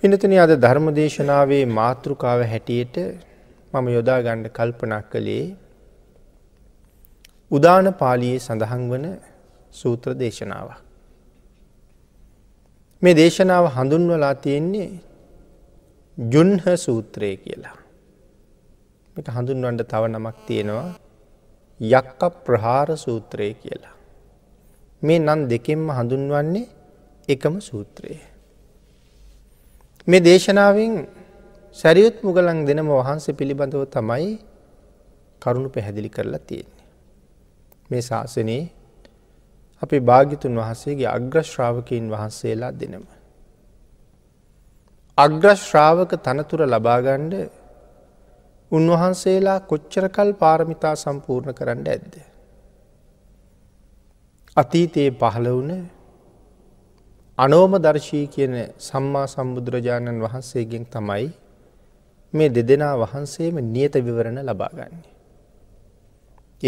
පිනතුන අද ධර්මදේශනාවේ මාතෘකාව හැටියට මම යොදා ගණ්ඩ කල්පනක් කළේ උදාන පාලියයේ සඳහන් වන සූත්‍ර දේශනාව. මේ දේශනාව හඳුන්වලා තියෙන්නේ ජුන්හ සූත්‍රය කියලා. එක හඳුන්වන්ට තව නමක් තියෙනවා යක්ක ප්‍රහාර සූත්‍රය කියලා. මේ නන් දෙකෙන්ම හඳුන්වන්නේ එකම සූත්‍රයේ. මේ දේශනාවෙන් සැරියුත් මුගලන් දෙනම වහන්සේ පිළිබඳව තමයි කරුණු පැහැදිලි කරලා තියෙන්නේ. මේ ශාසනයේ අපේ භාගිතුන් වහන්සේගේ අග්‍රශ්‍රාවකයන් වහන්සේලා දෙනම. අග්‍රශ්‍රාවක තනතුර ලබාගණ්ඩ උන්වහන්සේලා කොච්චරකල් පාරමිතා සම්පූර්ණ කරන්න ඇද්ද. අතීතයේ පහළ වනේ අනෝමදර්ශී කියන සම්මා සම්බුදුරජාණන් වහන්සේගෙන් තමයි මේ දෙදෙනා වහන්සේම නියත විවරණ ලබාගන්නේ.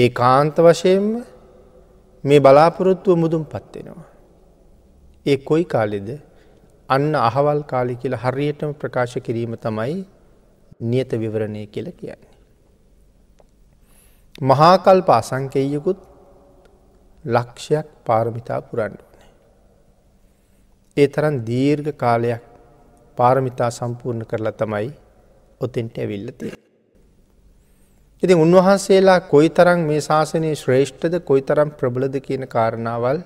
ඒ කාන්ත වශයෙන්ම මේ බලාපොරොත්තුව මුදුම් පත්වෙනවා. ඒ කොයි කාලෙද අන්න අහවල් කාලි කියල හරියටම ප්‍රකාශ කිරීම තමයි නියත විවරණය කියල කියන්නේ. මහාකල් පාසංකෙයකුත් ලක්ෂයක් පාරමිතා පුරන්ඩුව. ඒ තරන් දීර්ඝ කාලයක් පාරමිතා සම්පූර්ණ කරලා තමයි ඔතෙන්ට ඇවිල්ලතිය. ඉතින් උන්වහන්සේලා කොයි තරම් මේ ශාසනයේ ශ්‍රේෂ්ඨද කොයි තරම් ප්‍රබලද කියන කාරණාවල්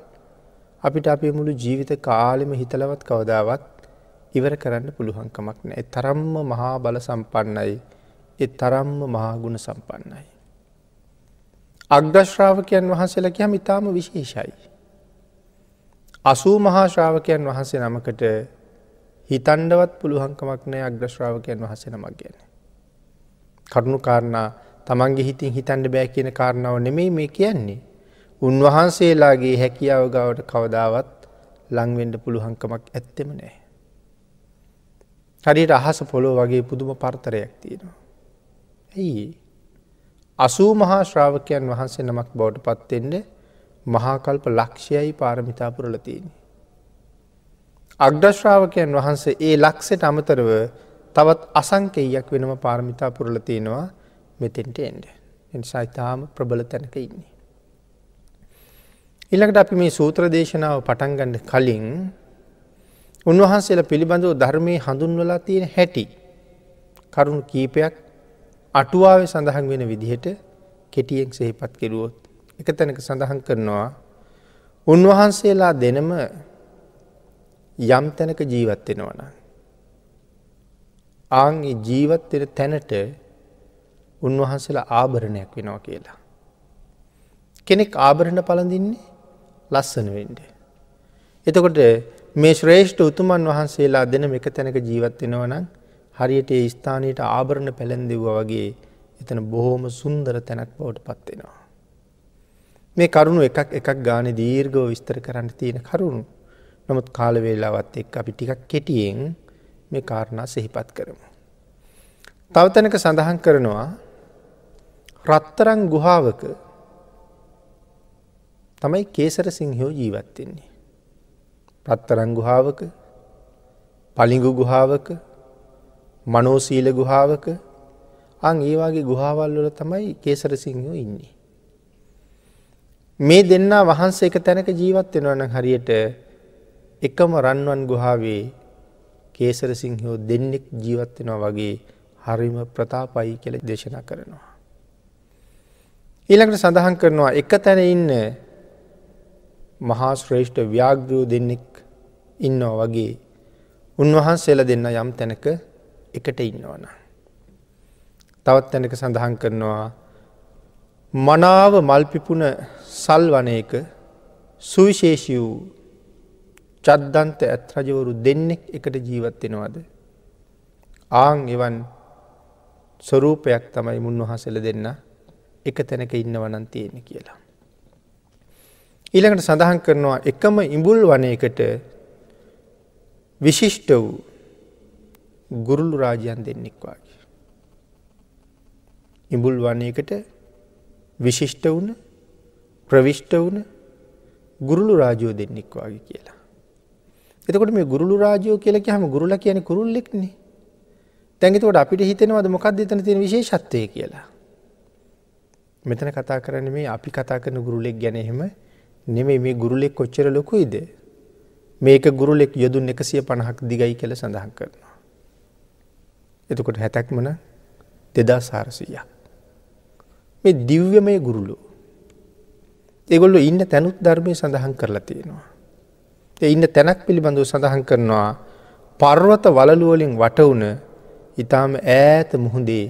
අපිට අපේ මුළු ජීවිත කාලෙම හිතලවත් කවදාවත් ඉවර කරන්න පුළුවන්කමක් නෑ. තරම්ම මහා බල සම්පන්නයි එ තරම්ම මහාගුණ සම්පන්නයි. අග්‍රශ්‍රාවකයන් වහන්සේලා කියම ඉතාම විශේෂයි. අසූ මහා ශ්‍රාවකයන් වහන්සේ නමකට හිතන්ඩවත් පුළුවන්කමක් නෑ අග්‍රශ්‍රාවකයන් වහස නමක් ගැන. කරුණු කාරණා තමන්ගේ හිතින් හිතන්ඩ බෑ කියන කාරණාව නෙමෙයි මේ කියන්නේ. උන්වහන්සේලාගේ හැකියාව ගාවට කවදාවත් ලංවෙන්ඩ පුළුහංකමක් ඇත්තෙම නෑ. හරියට අහස පොලෝ වගේ පුදුම පර්තරයක් තියෙනවා. ඇයි අසූ මහා ශ්‍රාවකයන් වහන්සේ නමක් බෝට පත්තෙන්ට මහාකල්ප ලක්ෂයයි පාරමිතා පුරලතියනි. අග්ඩශ්‍රාවකයන් වහන්සේ ඒ ලක්සෙට අමතරව තවත් අසංකෙයක් වෙනම පාරමිතා පුරලතියෙනවා මෙතෙන්ට එන්ඩ. එනිසා ඉතාම ප්‍රබල තැනක ඉන්නේ. ඉළඟට අපි මේ සූත්‍ර දේශනාව පටන්ගන්න කලින් උන්වහන්සේල පිළිබඳව ධර්මය හඳුන්වලා තියෙන හැටි කරුණු කීපයක් අටුවාව සඳහන් වෙන විදිහට කෙටියෙන් සෙහිපත් කෙරුවොත් එක තැනක සඳහන් කරනවා උන්වහන්සේලා දෙනම යම් තැනක ජීවත් වෙනවන. ආංගේ ජීවත්වෙන තැනට උන්වහන්සේලා ආභරණයක් වෙනවා කියලා. කෙනෙක් ආභරණ පලඳින්නේ ලස්සන වෙන්ඩ. එතකොට මේ ශ්‍රේෂ්ඨ උතුමන් වහන්සේලා දෙන එක තැනක ජීවත් වෙනවනම් හරියට ඒ ස්ථානයට ආභරණ පැළැන්දෙව්ව වගේ එතන බොහෝම සුන්දර තැනක් බවට පත්වෙනවා. මේ කරුණු එකක් එකක් ගාන දීර්ගව විස්තර කරන්න තියෙන කරුණු. නමුත් කාලවේලාවත් එක් අපි ටිකක් කෙටියෙන් මේ කාරණා සෙහිපත් කරමු. තවතනක සඳහන් කරනවා රත්තරං ගුහාාවක තමයි කේසර සිංහෝ ජීවත්වෙන්නේ. රත්තරං ගුහාාවක පලිගු ගුහාාවක මනෝසීල ගුහාාවක අං ඒවාගේ ගුහාවල්වල තමයි කේසර සිංහෝ ඉන්නේ. මේ දෙන්නා වහන්සේ එක තැනක ජීවත් වෙනවන හරියට එකම රන්වන් ගුහාවේ කේසර සිංහෝ දෙන්නෙක් ජීවත් වෙනවා වගේ හරිම ප්‍රතාපයි කියල දේශනා කරනවා. ඊළඟට සඳහන් කරනවා එක තැන ඉන්න මහා ශ්‍රේෂ්ඨ ව්‍යාග්‍රූ දෙන්නෙක් ඉන්නෝ වගේ උන්වහන්සේල දෙන්න යම් තැනක එකට ඉන්නවන. තවත් තැනක සඳහන් කරනවා මනාව මල්පිපුන සල් වනයක සුවිශේෂී වූ චද්දන්ත ඇත් රජවරු දෙන්නෙක් එකට ජීවත්වෙනවාද. ආං එවන් ස්වරූපයක් තමයි මුන්වහසල දෙන්න එක තැනක ඉන්නවනන් තියෙන කියලා. ඊළඟට සඳහන් කරනවා එකම ඉඹුල් වනයකට විශිෂ්ට වූ ගුරුලු රාජයන් දෙන්නෙක්වාගේ. ඉඹුල් වනයකට විශිෂ්ට වුණ ප්‍රවිෂ්ට වුණ ගුරුළු රාජයෝ දෙන්නෙක් වගේ කියලා. එතකොට මේ ගුරුළු රාජයෝ කියලා කියහම ගුරුලා කියන්නේ කුරුල්ලෙක්නේ. දැන් එතකොට අපිට හිතෙනවද මොකක්ද එතන තියෙන විශේෂත්වය කියලා? මෙතන කතා කරන්නේ මේ අපි කතා කරන ගුරුලෙක් ගැන එහෙම නෙමෙයි මේ ගුරුලෙක් කොච්චර ලොකුයිද? මේක ගුරුලෙක් යොදුන් 150ක් දිගයි කියලා සඳහන් කරනවා. එතකොට 60ක්ම නම් 2400ක්. මේ දිව්‍යමය ගුරුලු. එගොල්ලො ඉන්න තැනුත් ධර්මය සඳහන් කරලා තියෙනවා. එ ඉන්න තැනක් පිළිබඳව සඳහන් කරනවා පර්වත වලලුවලින් වටවුන ඉතාම ඈත මුහුදේ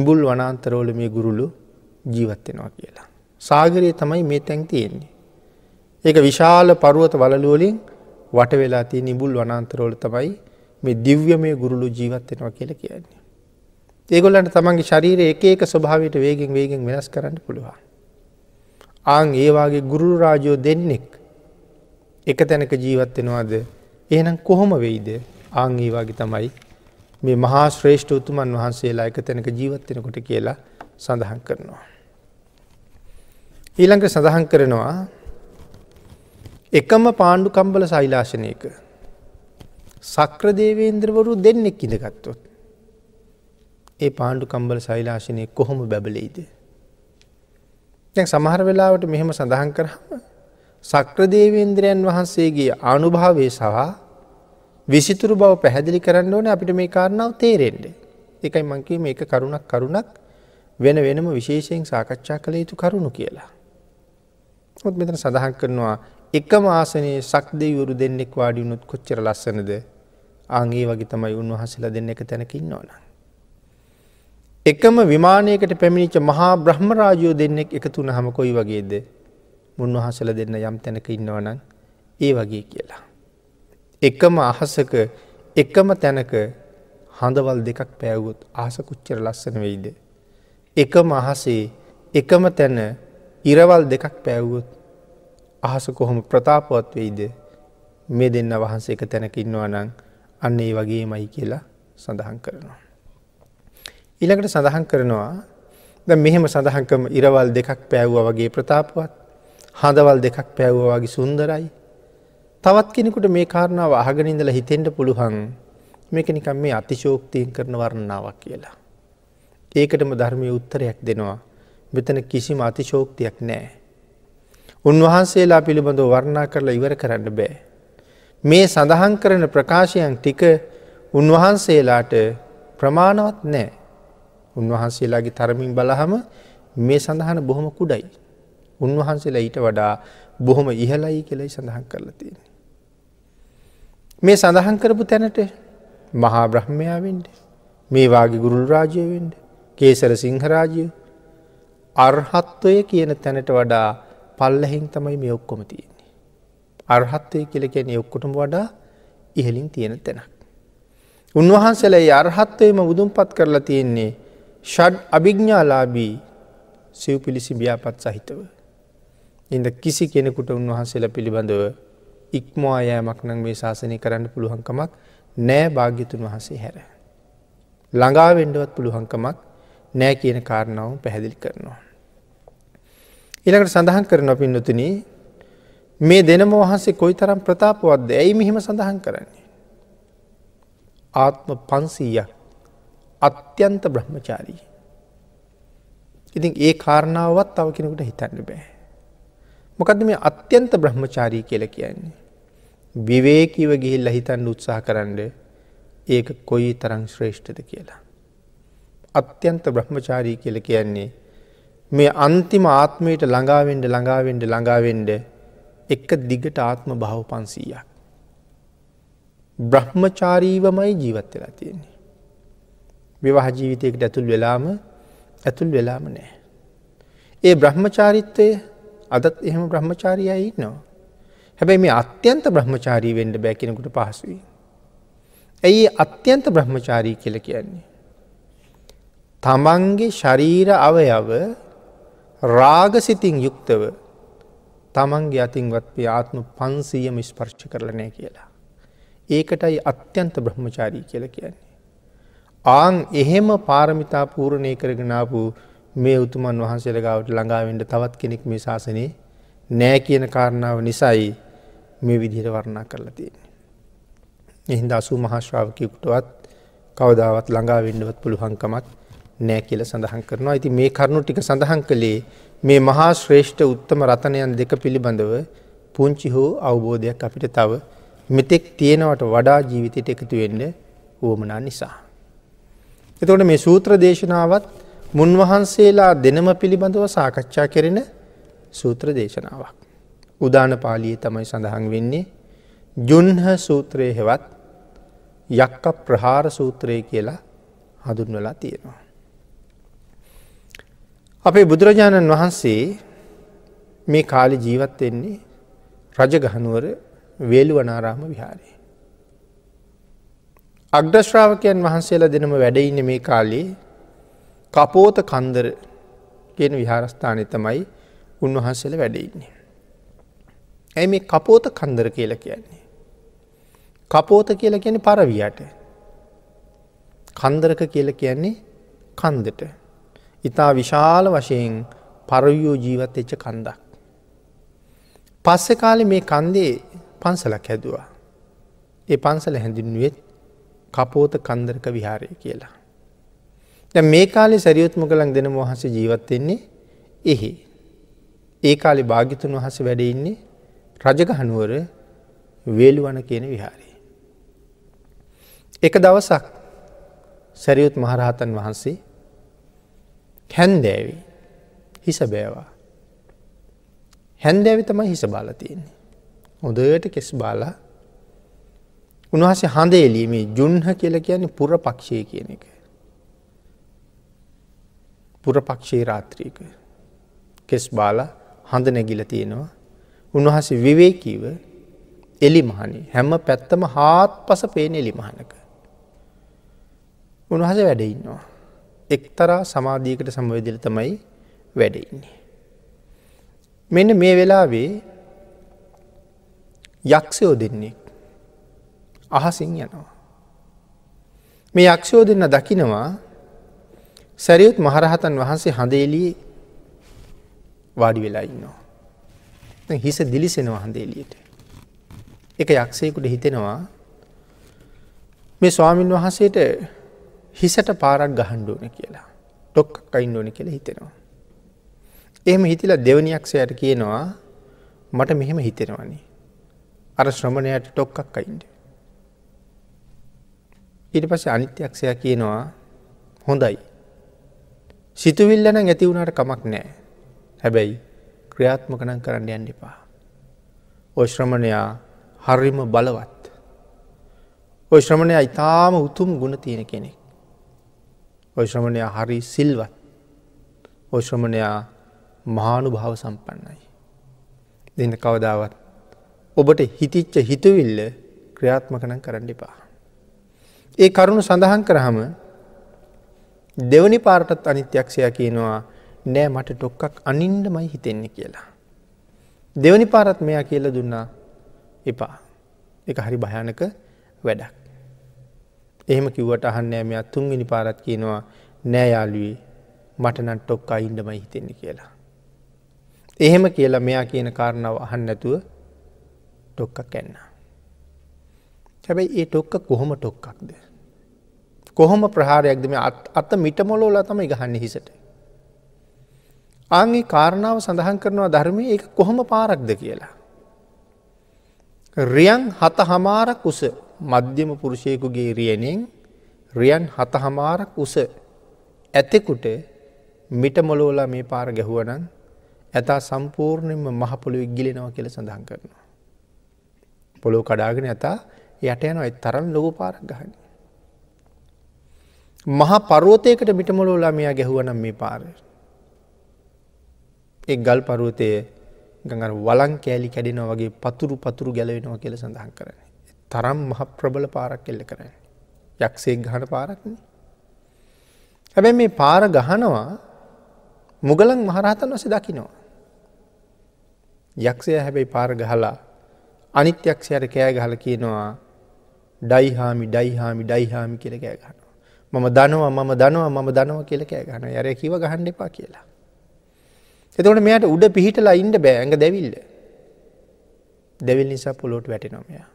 ඉඹුල් වනාන්තරෝල මේ ගුරුලු ජීවත්වෙනවා කියලා. සාගරයේ තමයි මේ තැන් තියෙන්නේ. ඒක විශාල පරුවත වලලුවලින් වටවෙලා තිය නිබුල් වනාන්තරෝල තමයි මේ දිව්‍ය මේ ගුරුලු ජීවත්වෙනවා කියලා කියන්නේ. ඒගොල්ලන්ට තමන්ගේ ශරීරය එක එක ස්වභාවයට වේගෙන් වේගෙන් වෙනස් කරන්න පුළුවන්. ආං ඒවාගේ ගුරු රාජෝ දෙන්නෙක් එක තැනක ජීවත්වෙනවාද එහනම් කොහොම වෙයිද ආං ඒවාගේ තමයි මේ මහා ශ්‍රේෂ්ඨ උතුමන් වහන්සේලා එක තැනක ජීවත්වෙනකොට කියලා සඳහන් කරනවා. ඊළංක සඳහන් කරනවා එකම පාණ්ඩු කම්බල සෛලාශනයක සක්‍රදේවේන්ද්‍රවරු දෙන්නෙක් ඉඳගත්තොත්. ඒ පාණ්ඩු කම්බල සෛලාශනය කොහොම බැබලෙයිද. දැන් සමහර වෙලාවට මෙහෙම සඳහන් කරහම සක්‍රදේවේන්ද්‍රයන් වහන්සේගේ ආනුභාවේ සහ විසිතුරු බව පැහැදිලි කරන්න ඕන අපිට මේ කාරණාව තේරෙන්ඩ. එකයි මංකී මේක කරුණක් කරුණක් වෙන වෙනම විශේෂයෙන් සාකච්ඡා කළ යුතු කරුණු කියලා. ත් මෙතන සඳහන් කරනවා එක මාසනයේ සක්දේවුරු දෙන්නෙක් වාඩි වුණුත් කොච්චර ලස්සනද ආගේ වගේ තමයි උන්වහසලා දෙන්න එක තැනකින් ඕනා. එකම විමානයකට පැමිණිච මහා බ්‍රහ්මරාජයෝ දෙන්නෙක් එකතුන හම කොයි වගේද මුන්වහසල දෙන්න යම් තැනක ඉන්නවනන් ඒ වගේ කියලා. එකම අහසක එකම තැනක හඳවල් දෙකක් පෑවුත් ආසකුච්චර ලස්සන වෙයිද. එකම අහසේ එකම තැන ඉරවල් දෙකක් පැව්ගුත් අහස කොහොම ප්‍රතාපවත් වෙයිද මේ දෙන්න වහන්සේ එක තැනක ඉන්නවනං අන්න ඒ වගේ මයි කියලා සඳහන් කරනවා. ඊළඟට සඳහන් කරනවා ද මෙහෙම සඳහන්කම ඉරවල් දෙකක් පැව්වා වගේ ප්‍රතාපවත් හදවල් දෙකක් පැව්වාගේ සුන්දරයි. තවත් කෙනෙකුට මේ කාරණාව අහගනින්දල හිතෙන්ට පුළුහන් මේක නිකම් මේ අතිශෝක්තියෙන් කරන වරණාවක් කියලා. ඒකටම ධර්මය උත්තරයක් දෙනවා. මෙතන කිසිම අතිශෝක්තියක් නෑ. උන්වහන්සේලා පිළිබඳව වර්ණා කරලා ඉවර කරන්න බෑ. මේ සඳහන් කරන ප්‍රකාශයන් ටික උන්වහන්සේලාට ප්‍රමාණවත් නෑ. උන්වහන්සේලාගේ තරමින් බලහම මේ සඳහන බොහොම කුඩයි. උන්වහන්සේලා ඊට වඩා බොහොම ඉහලයි කෙලයි සඳහන් කරලා තියෙන. මේ සඳහන් කරපු තැනට මහා බ්‍රහ්මයාවෙන්ට මේවාගේ ගුරුල් රාජයවෙන්ට කේසර සිංහරාජය අර්හත්වය කියන තැනට වඩා පල්ලහින් තමයි මේ ඔක්කොම තියන්නේ. අර්හත්වය කියලකැන ඔක්කොටම වඩා ඉහලින් තියෙන තැනක්. උන්වහන්සලයි අර්හත්වයම බුදුන් පත් කරලා තියෙන්නේ ෂඩ් අභිග්ඥාලාබී සිව් පිලිසි බ්‍යාපත් සහිතව. එද කිසි කෙනෙකුට උන්වහන්සේල පිළිබඳව ඉක්මවා යෑමක් නං මේ ශාසනය කරන්න පුළුවන්කමක් නෑ භාග්‍යතුන් වහන්සේ හැර. ළඟාවෙන්ඩුවත් පුළුවන්කමක් නෑ කියන කාරණාව පැහැදිලි කරනවා. ඉළඟට සඳහන් කරන පින්නතුන මේ දෙනම වහන්සේ කොයි තරම් ප්‍රතාපවත්ද ඇයි මෙහෙම සඳහන් කරන්නේ. ආත්ම පන්සීයක් අත්‍යන්ත බ්‍රහ්මචාරී. ඉතින් ඒ කාරණාවත් තව කෙනෙකුට හිතන්න බෑ. මොකද මේ අත්‍යන්ත බ්‍රහ්මචාරී කියල කියන්නේ. විවේකීව ගිහිල්ල හිතන්න උත්සාහ කරන්න ඒක කොයි තරං ශ්‍රේෂ්ඨද කියලා. අත්‍යන්ත බ්‍රහ්මචාරී කියල කියන්නේ මේ අන්තිම ආත්මයට ළඟාවෙන්ඩ ළඟාවෙන්ඩ ළඟාවෙන්ඩ එක දිගට ආත්ම භව පන්සීයක්. බ්‍රහ්මචාරීවමයි ජීවත් වෙලා තියෙන්නේ. විවාහ ජීවිතයකට ඇතුල් වෙලාම ඇතුල් වෙලාම නෑ. ඒ බ්‍රහ්මචාරිත්වය අදත් එහෙම බ්‍රහ්මචාරීය ඉන්නවා. හැබැයි මේ අත්‍යන්ත බ්‍රහ්මචාරී වෙන්ඩ බැකිෙනකුට පහසුවී. ඇයි අත්‍යන්ත බ්‍රහ්මචාරී කියල කියන්නේ. තමන්ගේ ශරීර අවයව රාග සිතින් යුක්තව තමන්ගේ අතින්වත් ආත්ම පන්සීයම ස්පර්ෂි කරලනය කියලා. ඒකටයි අත්‍යන්ත බ්‍රහ්මචාරී කියල කියන්නේ. ආං එහෙම පාරමිතා පූරණය කරගෙනාපු මේ උතුමන් වහන්සේලගාවට ළඟාවෙන්ට තවත් කෙනෙක් මේ ශාසනය නෑ කියන කාරණාව නිසයි මේ විදිහට වරණා කරලා තියෙන. එහින්ද අසූ මහාශ්‍රාවකයකුටවත් කවදාවත් ළඟාවෙන්ඩවත් පුළුහංකමක් නෑ කියල සඳහන් කරනවා ඇති මේ කරුණු ටික සඳහන් කළේ මේ මහා ශ්‍රේෂ්ඨ උත්තම රතනයන් දෙක පිළිබඳව පුංචි හෝ අවබෝධයක් අපිට තව මෙතෙක් තියෙනවට වඩා ජීවිතයට එකතු වෙන්න ඕමනා නිසා. එතකොට මේ සූත්‍ර දේශනාවත් මුන්වහන්සේලා දෙනම පිළිබඳව සාකච්ඡා කෙරෙන සූත්‍ර දේශනාවක්. උදාන පාලියේ තමයි සඳහන් වෙන්නේ ජුන්හ සූත්‍රය හෙවත් යක්ක ප්‍රහාර සූත්‍රය කියලා හඳුන්වලා තියෙනවා. අපේ බුදුරජාණන් වහන්සේ මේ කාලි ජීවත් වෙන්නේ රජගහනුවර වේලුවනාරාම විහාරයේ. අග්‍රශ්‍රාවකයන් වහන්සේලා දෙනම වැඩඉන්න මේ කාලේ කපෝත කන්දර ගෙන විහාරස්ථානය තමයි උන්වහන්සේල වැඩඉන්නේ. ඇයි මේ කපෝත කන්දර කියලා කියන්නේ. කපෝත කියල කියන්නේ පරවියට කන්දරක කියල කියන්නේ කන්දට ඉතා විශාල වශයෙන් පරවියෝ ජීවත් එච්ච කන්දක්. පස්සෙ කාලි මේ කන්දේ පන්සලක් හැදවා. ඒ පන්සල හැඳින්ුවෙත් කපෝත කන්දරක විහාරය කියලා. දැ මේ කාලෙ සැරියුත්ම කළන් දෙන වහන්ස ජීවත්වෙන්නේ එහි. ඒ කාලෙ භාගිතුන් වහස වැඩඉන්නේ රජගහනුවර වේලුවන කියන විහාරයේ. එක දවසක් සැරියුත් මහරහතන් වහන්සේ හැන්දෑවි හිස බෑවා. හැන්දෑවි තමයි හිස බාල තියෙන්නේ. හොදට කෙස් බාලා උන්වහසේ හඳ එලිය මේ ජුන්හ කියල කියන්නේ පුර පක්ෂය කියන එක. පුර පක්ෂයේ රාත්‍රීක කෙස් බාල හඳ නැගිල තියෙනවා උන්වහසේ විවේකීව එලිමහනි හැම පැත්තම හාත් පස පේන එලිමහනක. උන්වහස වැඩඉන්නවා. එක්තරා සමාධීකට සමවදිල තමයි වැඩඉන්නේ. මෙන්න මේ වෙලාවේ යක්ෂයෝ දෙන්නේ අහසින් යනවා. මේ යක්ෂෝ දෙන්න දකිනවා සැරියුත් මහරහතන් වහන්සේ හඳේලී වාඩි වෙලා ඉන්නවා. හිස දිලිසෙනවා හඳේලියට. එක යක්ෂයකුට හිතෙනවා මේ ස්වාමීන් වහන්සේට හිසට පාරක් ගහන්්ඩුවන කියලා ඩොක් අයින්ඩෝන කියලා හිතෙනවා. එහෙම හිතිලා දෙවනියක්ෂයට කියනවා මට මෙහෙම හිතෙනවනේ. අර ශ්‍රමණයට ටොක්කක් අයින්ඩ. ඊට පස්සේ අනිත්‍යක්ෂය කියනවා හොඳයි. සිතුවිල්ලන ඇති වුණට කමක් නෑ. හැබැයි ක්‍රියාත්මකනම් කරන්න යන්න එපා. ඔශ්‍රමණයා හරිම බලවත්. ඔශ්‍රමණය ඉතාම උතුම් ගුණ තියෙන කෙනෙක්. ඔශ්‍රමණයා හරි සිල්වත්. ඔශ්‍රමණයා මහානු භාව සම්පන්නයි. දෙන්න කවදාවත්. ඔබට හිතිච්ච හිතවිල්ල ක්‍රියාත්මකනම් කරන්න එපා. ඒ කරුණු සඳහන් කරහම දෙවනි පාරටත් අනිත්‍යක්ෂය කියනවා නෑ මට ටොක්කක් අනින්ඩ මයි හිතෙන්නේ කියලා. දෙවනි පාරත් මෙයා කියල දුන්නා එපා එක හරි භයනක වැඩක්. එහෙම කිව්වට අහන්නෑ මෙයා තුන්ගනි පාරත් කියනවා නෑයාලුවේ මටනන් ටොක්කා ඉන්ඩමයි හිතෙන්නේ කියලා. එහෙම කියලා මෙයා කියන කාරණාව අහන්න නැතුව ටොක්ක කැන්නා. හැබැයි ඒ ටොක්ක කොහොම ටොක්කක්ද. කොහොම ප්‍රහාරයක්ද මේ අත මිට මොලෝලා තම ගහන්න හිසට. ආගේ කාරණාව සඳහන් කරනවා ධර්මය ඒ කොහොම පාරක්ද කියලා. රියන් හත හමාරක් උස මධ්‍යම පුරුෂයකුගේ රියනෙන් රියන් හත හමාරක් උස ඇතෙකුට මිට මොලෝලා මේ පාර ගැහුවනන් ඇතා සම්පූර්ණයෙන්ම මහපොළො ඉගිලෙනවා කියල සඳහන් කරනවා. පොළො කඩාගෙන ඇතා යට යන අයි තරම් ලොව පාරක් ගහන. මහා පරෝතයකට මිටමොලෝ ළමයා ගැහුවනම් මේ පාර. එක් ගල් පරුවතය ගඟර වලං කෑලි කැඩෙනව වගේ පතුරු පතුරු ගැලවෙනවා කියල සඳහන් කරන. තරම් මහ ප්‍රබල පාරක් එල්ල කරන්න. යක්ෂේ ගහන පාරක්න. හැබැ මේ පාර ගහනවා මුගලන් මහරහතන් වස දකිනවා. යක්ෂය හැබැයි පාර ගහලා අනිත්‍යක්ෂයට කෑ ගහල කියනවා ඩයිහාමි ඩයිහාමි ඩයිහාමි කියල කෑ ගන්න. මම දනවා මම දනවා මම දනවා කියල කෑ ගන්න යර කිව ගහන්න එපා කියලා. එතකට මෙයට උඩ පිහිටලා ඉන්ඩ බෑඇඟ දැවිල්ල. දෙවිල් නිසා පොලොට වැටිනොමයා.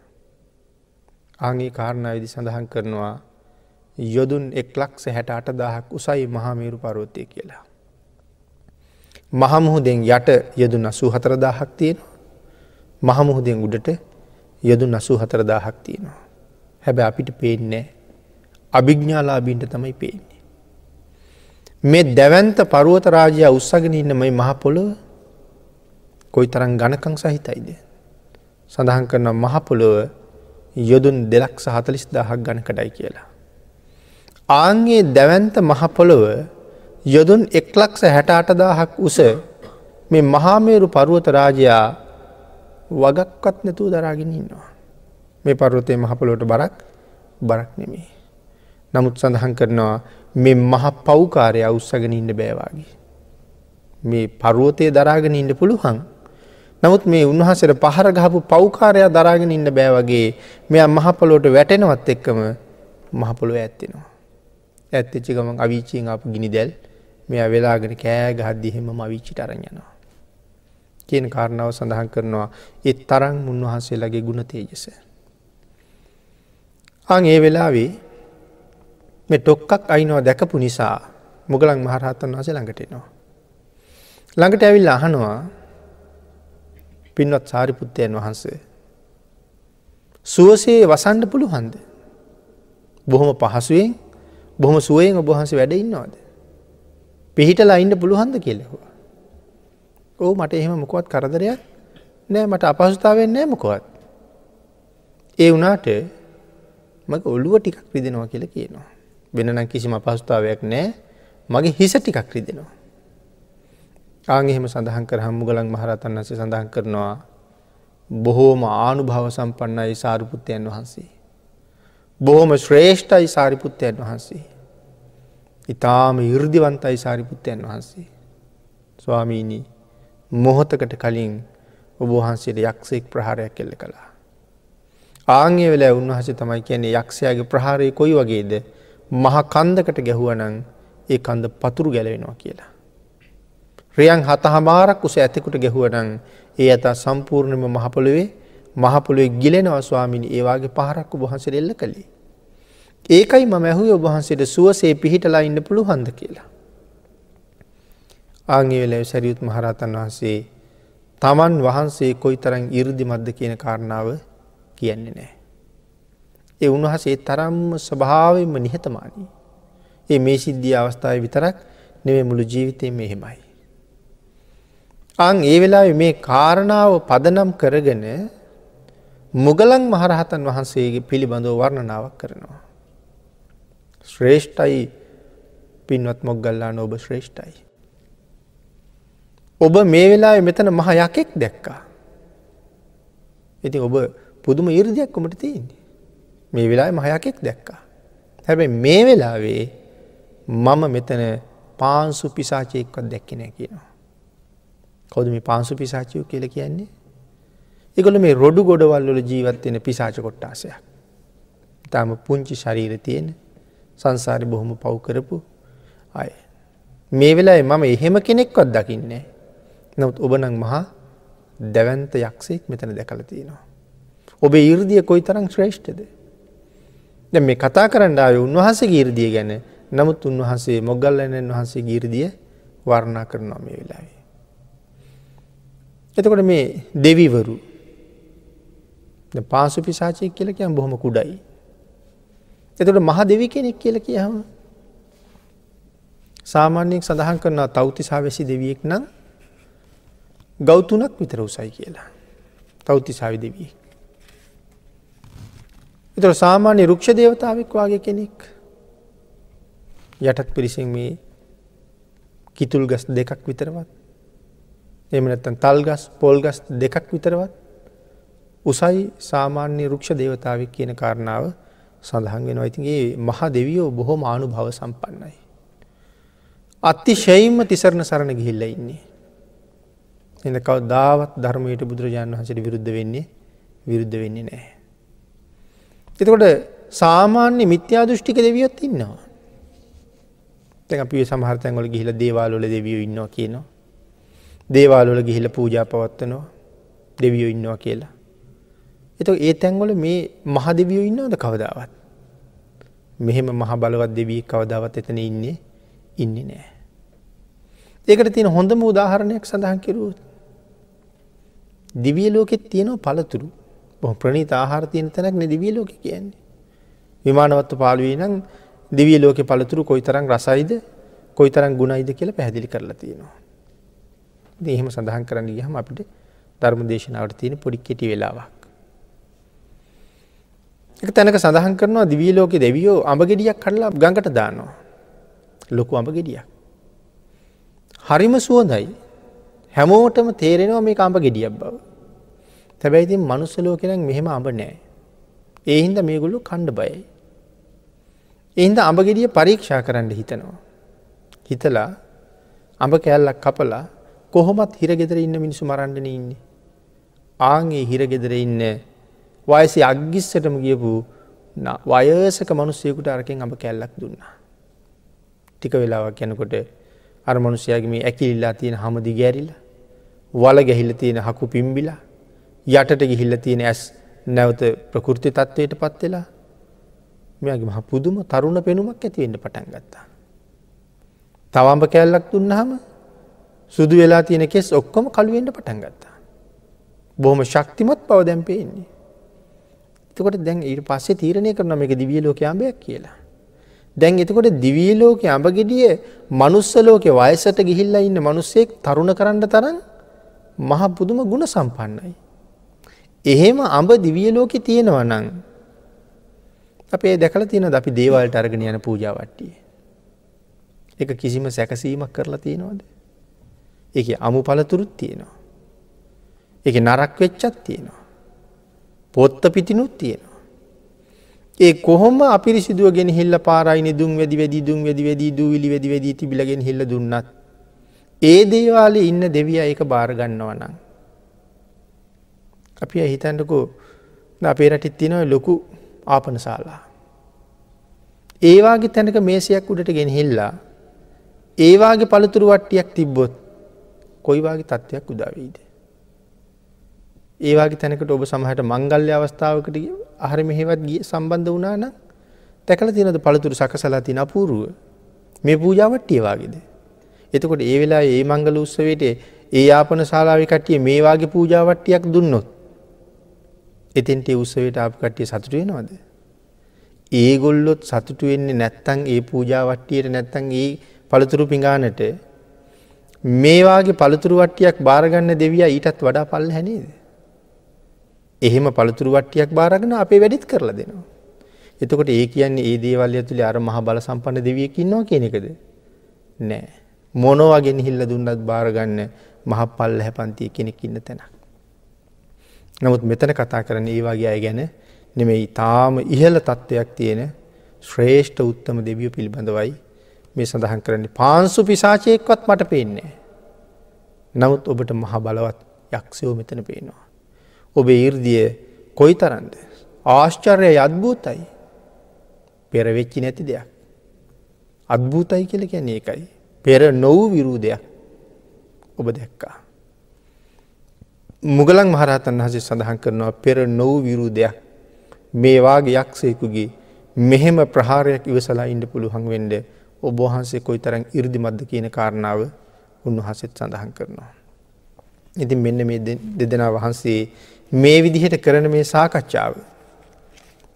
ආගේ කාරණා විදි සඳහන් කරනවා යොදුන් එක් ලක්ස හැට අට දහක් උසයි මහාමීරු පරෝත්තය කියලා. මහමුහුදෙන් යට යොදු නසූ හතරදාහක් තියෙනවා. මහමුහුදෙන් උඩට යොදු නසූ හතරදාහක් තියෙනවා. හැබැ අපිට පේන්නේ අභිග්ඥාලාබීන්ට තමයි පේන්නේ. මේ දැවන්ත පරුවත රාජය උත්සගෙන ඉන්නමයි මහපොළොව කොයි තරන් ගණකං සහිතයිද. සඳහන් කරන මහපොළොව යොදුන් දෙලක් සහතලිස් දහක් ගණකටයි කියලා. ආන්ගේ දැවන්ත මහපොළොව යොදුන් එක්ලක්ස හැට අටදාහක් උස මේ මහාමේරු පරුවත රාජයා වගක්වත් නැතුව දරාගෙන ඉන්නවා. මේ පර්වතය මහපොලොට බරක් බරක් නෙමේ. නමුත් සඳහන් කරනවා මෙ මහ පව්කාරය අවස්සගෙන ඉන්න බෑවාගේ. මේ පරුවතය දරාගෙන ඉන්න පුළුහන්. නමුත් මේ උන්වහසට පහර ගහපු පෞකාරයා දරාගෙන ඉන්න බෑවගේ මෙයා මහපොලොට වැටෙනවත් එක්කම මහපොළො ඇත්තෙනවා. ඇත්තච්චි ගමන් අවිචීන් අප ගිනි දැල් මෙයා වෙලාගෙන කෑ ගහද්දිහෙම මවිච්චිට අරයනවා. කියන කාරණාව සඳහන් කරනවා එත් තරන් උන්වහන්සේලාගේ ගුණ තේජස. අං ඒ වෙලාවේ මේ ඩොක්කක් අයිනවා දැකපු නිසා මුගලන් මහරහත්තන් වහස ළඟටෙනවා. ළඟට ඇවිල් අහනවා පින්වත් සාරිපුත්තයන් වහන්සේ. සුවසේ වසන්ඩ පුළුහන්ද. බොහොම පහසුවෙන් බොහොම සුවයෙන් ඔබහන්ස වැඩඉන්නවාද. පිහිටලා ඉන්න පුළුහන්ද කියෙලෙවා. ඕ මට එහෙම මොකොවත් කරදරයක් නෑ මට අපහසුතාවෙන් නෑ මොකොවත්. ඒ වනාට මගේ ඔළුව ටිකක් රිදෙනවා කියලා කියනවා. වෙනනම් කිසිම අපහසුතාවයක් නෑ මගේ හිස ටිකක් රිදෙනවා. ආගෙහෙම සඳහන් කර හම්මුගලන් මහරතන් වන්සේ සඳහන් කරනවා බොහෝම ආනුභාව සම්පන්නයි සාරිපුත්තයන් වහන්සේ. බොහොම ශ්‍රේෂ්ඨයි සාරිපුත්තයන් වහන්සේ. ඉතාම යුෘදිවන්තයි සාරිපුත්තයන් වහන්සේ. ස්වාමීණී මොහොතකට කලින් ඔබහන්සේට යක්ෂෙක් ප්‍රහාරයක් කෙල්ල කලා. ආංගේ වෙලා උන්වහස තමයි කියන්නේ යක්ෂයාගේ ප්‍රහාරය කොයි වගේද මහ කන්දකට ගැහුවනං ඒ කන්ද පතුරු ගැලවෙනවා කියලා. රියන් හතහමාරක් උස ඇතෙකුට ගැහුවනං ඒ ඇතා සම්පූර්ණම මහපොළුවේ මහපොළුවේ ගිලෙනවා ස්වාමිනි ඒවාගේ පහරක්කු බොහන්සට එල්ල කළේ. ඒකයි ම ඇහුය ඔබහන්සට සුවසේ පිහිටලා ඉන්න පුළුහන්ද කියලා. ආංගේවෙලව සැරියුත් මහරතන් වහන්සේ තමන් වහන්සේ කොයි තරන් ඉරදි මද්ද කියන කාරණාව කියන්නේ නෑ. ඒ උන්වහසේ තරම්ම ස්වභාවම නිහතමානී. ඒ මේ සිද්ධිය අවස්ථාව විතරක් නෙවේ මුළු ජීවිතය මෙහෙමයි. අං ඒ වෙලා මේ කාරණාව පදනම් කරගෙන මුගලන් මහරහතන් වහන්සේගේ පිළිබඳව වර්ණනාවක් කරනවා. ශ්‍රේෂ්ඨයි පින්වත් මොග්ගල්ලාන ඔබ ශ්‍රේෂ්ඨයි. ඔබ මේ වෙලා මෙතන මහ යකෙක් දැක්කා. ඉති ඔබ පුදුම ඉරදයක් කොමට තියන්නේ. මේ වෙලා මහයකෙක් දැක්කා. හැබැ මේ වෙලාවේ මම මෙතන පාන්සු පිසාචයෙක්වත් දැක්කෙන කියනවා. කවුද මේ පාන්සු පිසාචයෝ කියල කියන්නේ. එකල මේ රොඩු ගොඩවල්වල ජීවත්වෙන පිසාච කොට්ටාසයක්. ඉතාම පුංචි ශරීර තියෙන සංසාරි බොහොම පව්කරපු අය. මේ වෙලා මම එහෙම කෙනෙක්වත් දකින්නේ. නවත් ඔබනං මහා දැවන්ත යක්ෂයෙක් මෙතන දැකල තියෙනවා. ඔබේ ඉර්දිය කොයි තරං ශ්‍රේෂ්ඨද. දැ මේ කතා කරන්න අය උන්වහසේ ගීර්දිය ගැන නමුත් උන්වහන්සේ මොගල්ලනන් වහන්සේ ගීර්දිය වර්ණා කරනවා මේ වෙලාවේ. එතකොට මේ දෙවිවරු පාසු පිසාචය කියලකයම් බොහොම කුඩයි. එතට මහ දෙවි කෙනෙක් කියල කියහම සාමාන්‍යයෙන් සඳහන් කරනවා තෞතිසාවැසි දෙවියෙක් නම් ගෞතුනක් විතර උසයි කියලා. තෞතිසාවි දෙවියෙක්. එතර සාමාන්‍ය රුක්ෂ දේවතාවක් වගේ කෙනෙක් යටත් පිරිසින් මේ කිතුල් ගස් දෙකක් විතරවත් එමනත්තන් තල් ගස් පොල් ගස් දෙකක් විතරවත් උසයි සාමාන්‍ය රුක්ෂ දේවතාවක් කියන කාරණාව සඳහන් වෙන ඉතින්ගේ මහා දෙවියෝ බොහෝ මානු භව සම්පන්නයි. අත්ති ශයිම්ම තිසරණ සරණ ගිහිල්ල ඉන්නේ. එඳ කව දාවත් ධර්මයට බුදුරජාණන් වහසට විරුද්ධ වෙන්නේ විරුද්ධ වෙන්නේ නෑ. එතකොට සාමාන්‍ය මිත්‍යා දෘෂ්ටික දෙවියොත් ඉන්නවා. තැන් අපි සමහරතැන්වල ගිහිල දේවාලොල දෙවියෝ ඉන්නවා කියනවා. දේවාලොල ගිහිල පූජා පවත්වනවා දෙවියෝ ඉන්නවා කියලා. එත ඒ තැන්වල මේ මහ දෙවියෝ ඉන්නවද කවදාවත්. මෙහෙම මහ බලවත් දෙවී කවදාවත් එතන ඉන්නේ ඉන්නේ නෑ. ඒකට තියෙන හොඳම උදාහරණයක් සඳහන් කිරුවත්. දිවිය ලෝකෙත් තියෙනවා පළතුරු ප්‍රණීත ආහාර තියෙන තැනක් නේ දිව්‍ය ලෝකෙ කියන්නේ. විමානවත්ව පාළුවේ නම් දිව්‍ය ලෝකෙ පළතුරු කොයිතරම් රසයිද කොයිතරම් ගුණයිද කියලා පැහැදිලි කරලා තියෙනවා. ඉතින් එහෙම සඳහන් කරන්න ගියහම අපිට ධර්ම දේශනාවට තියෙන පොඩි කෙටි වෙලාවක්. එක තැනක සඳහන් කරනවා දිව්‍ය ලෝකෙ දෙවියෝ අඹ ගෙඩියක් කඩලා ගඟට දානවා. ලොකු අඹ ගෙඩියක්. හරිම සුවඳයි. හැමෝටම තේරෙනවා මේ අඹ ගෙඩියක් බව. තැබැයි ඉතින් මනුස්සලෝ කෙනක් මෙහෙම අඹ නෑ. ඒ හින්ද මේගොල්ලු කණ්ඩ බයයි. එහින්ද අඹගෙඩිය පරීක්ෂා කරන්න හිතනවා. හිතලා අඹ කෑල්ලක් කපලා කොහොමත් හිරගෙදර ඉන්න මිනිසු මරණ්ඩන ඉන්නේ. ආගේ හිරගෙදර ඉන්න වයසි අග්ගිස්සටම ගියපු වයසක මනුස්සයකුට අරකෙන් අඹ කැල්ලක් දුන්නා. ටික වෙලාවක් යැනකොට අර මනුසයාගේ මේ ඇකිල්ලා තියෙන හමදි ගැරිල වල ගැහිල තියෙන හකු පිම්බිලා යටට ගිහිල්ල තියෙන ඇස් නැවත ප්‍රකෘති තත්ත්වයට පත් වෙලා මෙගේ මහ පුදුම තරුණ පෙනුමක් ඇතිවෙන්න පටන් ගත්තා. තවම්බ කැල්ලක් දුන්නහම සුදු වෙලා තියෙන කෙස් ඔක්කොම කළුවෙන්ට පටන් ගත්තා. බොහොම ශක්තිමත් පව දැම්පේන්නේ. එතකොට දැන් ඊට පස්සේ තීරණය කරන එක දිවිය ලෝකයාම්බයක් කියලා. දැන් එතකොට දිවිය ලෝක අඹගෙඩිය මනුස්සලෝකෙ වයසට ගිහිල්ලා ඉන්න මනුස්සෙක් තරුණ කරන්න තරන් මහ පුදුම ගුණ සම්පන්නයි. එහෙම අඹ දිවිය ලෝකේ තියෙනවා නම් අපේ දැකලා තියෙනවද අපි දේවල්ට අරගෙන යන පූජා වට්ටිය? ඒක කිසිම සැකසීමක් කරලා තියෙනවද? ඒකේ අමු පළතුරුත් තියෙනවා. ඒකේ නරක් වෙච්චත් තියෙනවා. පොත්ත පිටිනුත් තියෙනවා. ඒ කොහොම අපිරිසිදුව ගෙන හෙල්ල පාරයින දුම් වැදි වැදි දුම් වැදි වැදී දූවිලි වැදි වැදී තිබිලගෙන හෙල්ල දුන්නත්. ඒ දේවාලේ ඉන්න දෙවිය ඒක බාරගන්නවනම්. අපි හිතන්නකෝ අපේ රටිත් තියෙනව ලොකු ආපනශාලා. ඒවාගේ තැනක මේසයක් උඩට ගෙනහිල්ලා ඒවාගේ පළතුරු වට්ටියක් තිබ්බොත් කොයිවාගේ තත්ත්වයක් උදවීද. ඒවාගේ තැනකට ඔබ සමහට මංගල්්‍ය අවස්ථාවකට අහර මෙහෙවත් ගිය සම්බන්ධ වනාන තැකල තිනද පළතුරු සකසලා තින අපූරුව මේ පූජාවට්ට ඒවාගේද. එතකොට ඒ වෙලා ඒ මංගල උත්සවයට ඒ ආපන ශාලාවි කට්ටිය මේවාගේ පූජාවට්ටියක් දුන්නොත් එතෙන්ට උත්සවයට අප කට්ටිය සතුට වෙනවාද. ඒගොල්ලොත් සතුටු වෙන්නේ නැත්තං ඒ පූජාවට්ටියට නැත්තං ඒ පළතුරු පිඟානට මේවාගේ පළතුරු වට්ටියක් භාරගන්න දෙවිය ඊටත් වඩා පල් හැනේද. එහෙම පළතුරු වට්ටියක් භාරගන අපේ වැඩිත් කරලා දෙනවා. එතකොට ඒ කියන්නේ ඒ දේවල් ඇතුළේ අර මහ බල සම්පන්න දෙවියෙක් ඉන්නවා කියන එකද? නෑ. මොනවා ගෙනහිල්ලා දුන්නත් බාරගන්න මහ පල්ලැහැ පන්තිය කෙනෙක් ඉන්න තැනක්. නමුත් මෙතන කතා කරන ඒ වගේ අය ගැන නෙමෙයි තාම ඉහළ තත්ත්වයක් තියෙන ශ්‍රේෂ්ඨ උත්තම දෙවියෝ පිළිබඳවයි මේ සඳහන් කරන්නේ පාන්සු පිසාචයෙක්වත් මට පේන්නේ. නමුත් ඔබට මහ බලවත් යක්ෂයෝ මෙතන පේනවා. ඔබේ ඉර්දිය කොයි තරන්ද. ආශ්චර්ය අත්භූතයි පෙරවෙච්චි නැති දෙයක්. අත්භූතයි කියල කැන එකයි. පෙර නොවූ විරූ දෙයක් ඔබ දැක්කා. මුගලන් මහරහතන් වහසේ සඳහන් කරනවා පෙර නොව විරුදයක් මේවාගේ යක්ෂයකුගේ මෙහෙම ප්‍රහාරයක් ඉවසලා ඉන්ඩ පුළුහන් වෙන්ඩ ඔබහන්සේ කොයි තරන් ඉරදිමද්ද කියන කාරණාව උන්වහසෙත් සඳහන් කරනවා. ඉතින් මෙන්න මේ දෙදෙනා වහන්සේ මේ විදිහට කරන මේ සාකච්ඡාව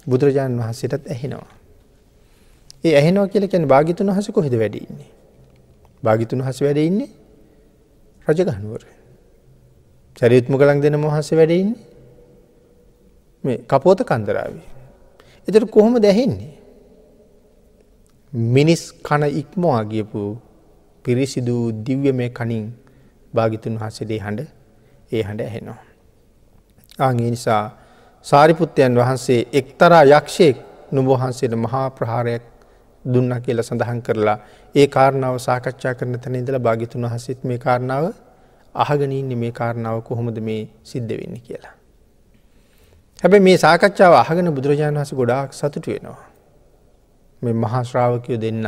බුදුරජාණන් වහන්සේටත් ඇහෙනවා. ඒ ඇහෙනවා කියල කැන භාගිතුන් වහස කොහෙද වැඩඉන්නේ. භාගිතුන් හස වැඩඉන්නේ රජගහනුවරය. සැරියුත්ම කළන් දෙන මහන්සේ වැඩඉන්නේ මේ කපෝත කන්දරාවේ. එතට කොහොම දැහෙන්නේ. මිනිස් කන ඉක්මවා ගියපු පිරිසිදු දිව්‍ය මේ කනින් භාගිතුන් වහසේදේ හඬ ඒ හඬ ඇහෙනවා. ආගේ නිසා සාරිපුත්තයන් වහන්සේ එක්තරා යක්ෂයෙක් නුබහන්සේට මහා ප්‍රහාරයක් දුන්න කියලා සඳහන් කරලා ඒ කාරණාව සාකච්ඡා කරන තැන ඉඳලා භාගිතුන් වහසත් මේ කාරණාව අහගෙන ඉන්න මේ කාරණාව කොහොමද මේ සිද්ධ වෙන්න කියලා. හැබැ මේ සාකච්ඡාව අහගෙන බුදුරජාණන් වහස ගොඩාක් සතුට වෙනවා. මේ මහාශ්‍රාවකයෝ දෙන්න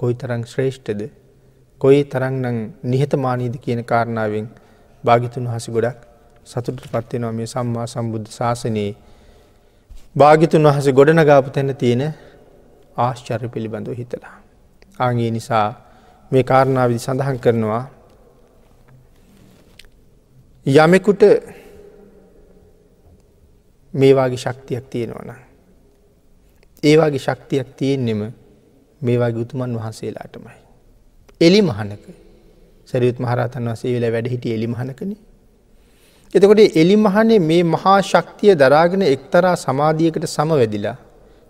කොයි තරං ශ්‍රේෂ්ඨද කොයි තරංනම් නිහතමානීද කියන කාරණාවෙන් භාගිතුන් වහස ගොඩක් සතුට පත්වෙනවා මේ සම්මා සම්බුද්ධ ශාසනයේ භාගිතුන් වහස ගොඩනගාපු තැන තියෙන ආශ්චර්ය පිළිබඳව හිතලා. ආගේ නිසා මේ කාරණාවදි සඳහන් කරනවා යමෙකුට මේවාගේ ශක්තියක් තියෙනවන. ඒවාගේ ශක්තියක් තියෙන්නෙම මේවාගේ උතුමන් වහන්සේලාටමයි. එලි මහනක සැරියුත් මහරතන් වසේ වෙලා වැඩ හිටිය එලි මහනකන. එතකොට එලි මහනේ මේ මහා ශක්තිය දරාගෙන එක්තරා සමාධියකට සමවැදිලා.